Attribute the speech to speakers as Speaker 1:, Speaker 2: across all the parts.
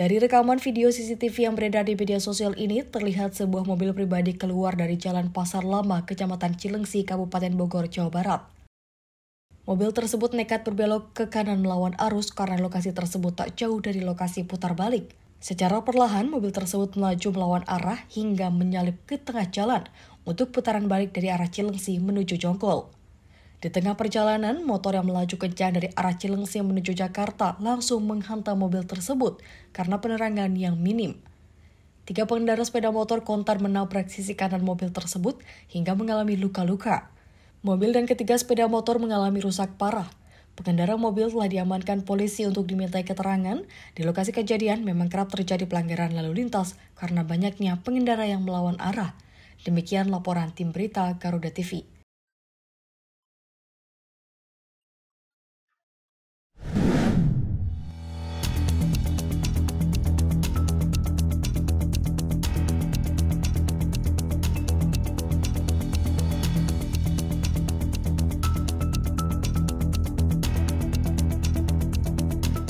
Speaker 1: Dari rekaman video CCTV yang beredar di media sosial ini, terlihat sebuah mobil pribadi keluar dari Jalan Pasar Lama, Kecamatan Cilengsi, Kabupaten Bogor, Jawa Barat. Mobil tersebut nekat berbelok ke kanan melawan arus karena lokasi tersebut tak jauh dari lokasi putar balik. Secara perlahan, mobil tersebut melaju melawan arah hingga menyalip ke tengah jalan untuk putaran balik dari arah Cilengsi menuju Jongkol. Di tengah perjalanan, motor yang melaju kencang dari arah Cilengsi menuju Jakarta langsung menghantam mobil tersebut karena penerangan yang minim. Tiga pengendara sepeda motor kontar menabrak sisi kanan mobil tersebut hingga mengalami luka-luka. Mobil dan ketiga sepeda motor mengalami rusak parah. Pengendara mobil telah diamankan polisi untuk dimintai keterangan. Di lokasi kejadian memang kerap terjadi pelanggaran lalu lintas karena banyaknya pengendara yang melawan arah. Demikian laporan tim berita Garuda TV.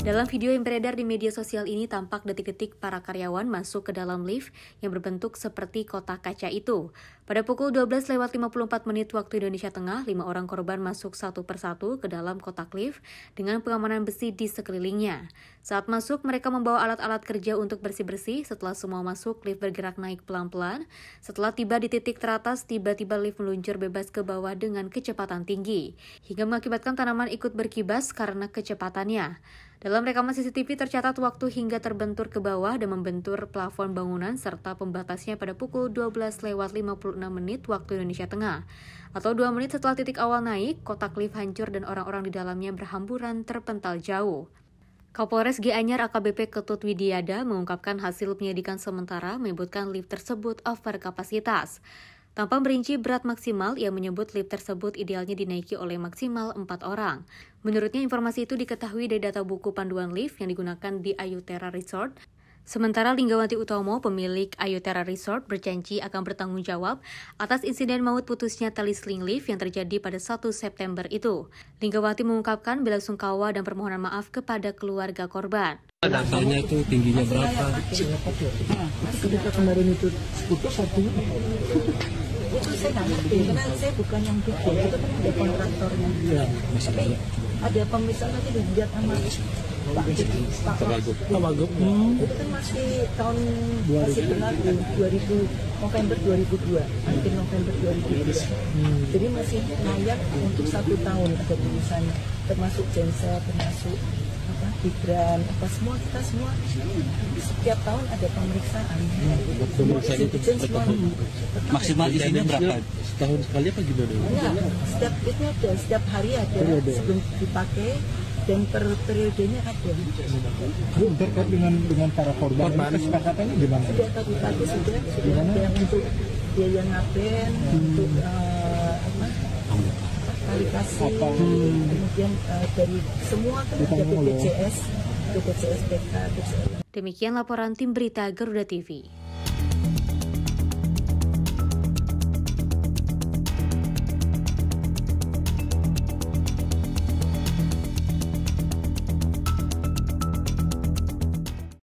Speaker 2: Dalam video yang beredar di media sosial ini tampak detik-detik para karyawan masuk ke dalam lift yang berbentuk seperti kotak kaca itu. Pada pukul 12 lewat 54 menit waktu Indonesia Tengah, lima orang korban masuk satu persatu ke dalam kotak lift dengan pengamanan besi di sekelilingnya. Saat masuk, mereka membawa alat-alat kerja untuk bersih-bersih. Setelah semua masuk, lift bergerak naik pelan-pelan. Setelah tiba di titik teratas, tiba-tiba lift meluncur bebas ke bawah dengan kecepatan tinggi, hingga mengakibatkan tanaman ikut berkibas karena kecepatannya. Dalam rekaman CCTV tercatat waktu hingga terbentur ke bawah dan membentur plafon bangunan serta pembatasnya pada pukul 12 lewat 56 menit waktu Indonesia Tengah. Atau dua menit setelah titik awal naik, kotak lift hancur dan orang-orang di dalamnya berhamburan terpental jauh. Kapolres Gianyar AKBP Ketut Widiada mengungkapkan hasil penyidikan sementara menyebutkan lift tersebut over kapasitas. Tanpa merinci berat maksimal, ia menyebut lift tersebut idealnya dinaiki oleh maksimal empat orang. Menurutnya informasi itu diketahui dari data buku panduan lift yang digunakan di Ayutera Resort Sementara Linggawati Utomo, pemilik Ayutera Resort, berjanji akan bertanggung jawab atas insiden maut putusnya tali sling lift yang terjadi pada 1 September itu. Linggawati mengungkapkan bela sungkawa dan permohonan maaf kepada keluarga korban. Datanya itu tingginya berapa?
Speaker 1: Ketika kemarin itu putus satu saya nggak ngerti karena saya bukan yang bikin itu kan ada kontraktornya ya, ada pemisah nanti dilihat sama pak Tawagup. Hmm. hmm. Itu masih tahun 2000. masih benar 2000 November 2002, akhir November 2002. Hmm. Jadi masih layak untuk satu tahun ada tulisannya, termasuk genset, termasuk apa hidran, apa semua kita semua setiap tahun ada pemeriksaan. Pemeriksaan itu tetap maksimal isinya berapa? Setahun sekali apa gimana? Enggak, setiap itu ada, setiap hari ada sebelum dipakai dan per periodenya ada. Bu terkait dengan dengan para korban, korban. ini kesepakatannya gimana? Sudah tadi pagi sudah, sudah ada untuk biaya ngaben, hmm. untuk
Speaker 2: uh, apa? aplikasi, kemudian uh, dari semua kan ada ya. BPJS, BPJS PK, BPJS. Demikian laporan tim berita Garuda TV.